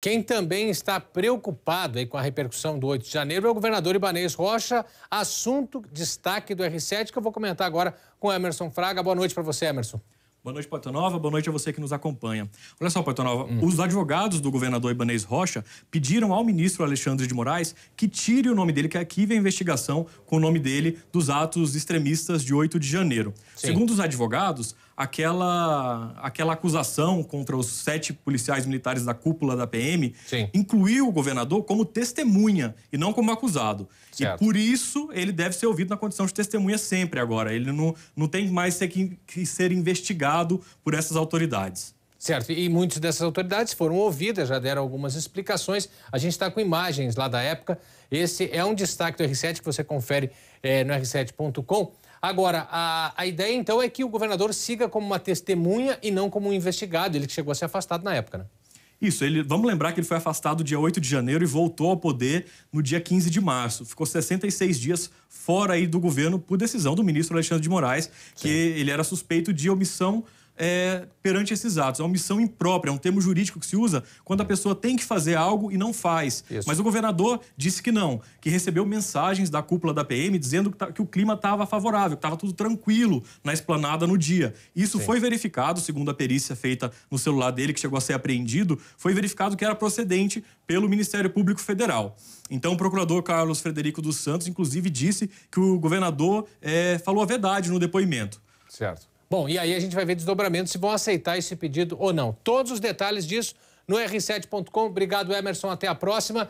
Quem também está preocupado com a repercussão do 8 de janeiro é o governador Ibanês Rocha, assunto destaque do R7, que eu vou comentar agora com Emerson Fraga. Boa noite para você, Emerson. Boa noite, Porta Nova. Boa noite a você que nos acompanha. Olha só, Porta Nova, hum. os advogados do governador Ibanês Rocha pediram ao ministro Alexandre de Moraes que tire o nome dele, que arquive a investigação com o nome dele dos atos extremistas de 8 de janeiro. Sim. Segundo os advogados, aquela, aquela acusação contra os sete policiais militares da cúpula da PM Sim. incluiu o governador como testemunha e não como acusado. Certo. E por isso ele deve ser ouvido na condição de testemunha sempre agora. Ele não, não tem mais que, que ser investigado por essas autoridades. Certo, e muitas dessas autoridades foram ouvidas, já deram algumas explicações. A gente está com imagens lá da época. Esse é um destaque do R7 que você confere é, no r7.com. Agora, a, a ideia então é que o governador siga como uma testemunha e não como um investigado, ele que chegou a ser afastado na época, né? Isso, ele, vamos lembrar que ele foi afastado dia 8 de janeiro e voltou ao poder no dia 15 de março. Ficou 66 dias fora aí do governo por decisão do ministro Alexandre de Moraes, que Sim. ele era suspeito de omissão é, perante esses atos. É uma missão imprópria, é um termo jurídico que se usa quando a pessoa tem que fazer algo e não faz. Isso. Mas o governador disse que não, que recebeu mensagens da cúpula da PM dizendo que, tá, que o clima estava favorável, que estava tudo tranquilo na esplanada no dia. Isso Sim. foi verificado, segundo a perícia feita no celular dele, que chegou a ser apreendido, foi verificado que era procedente pelo Ministério Público Federal. Então, o procurador Carlos Frederico dos Santos, inclusive, disse que o governador é, falou a verdade no depoimento. Certo. Bom, e aí a gente vai ver desdobramento se vão aceitar esse pedido ou não. Todos os detalhes disso no r7.com. Obrigado, Emerson. Até a próxima.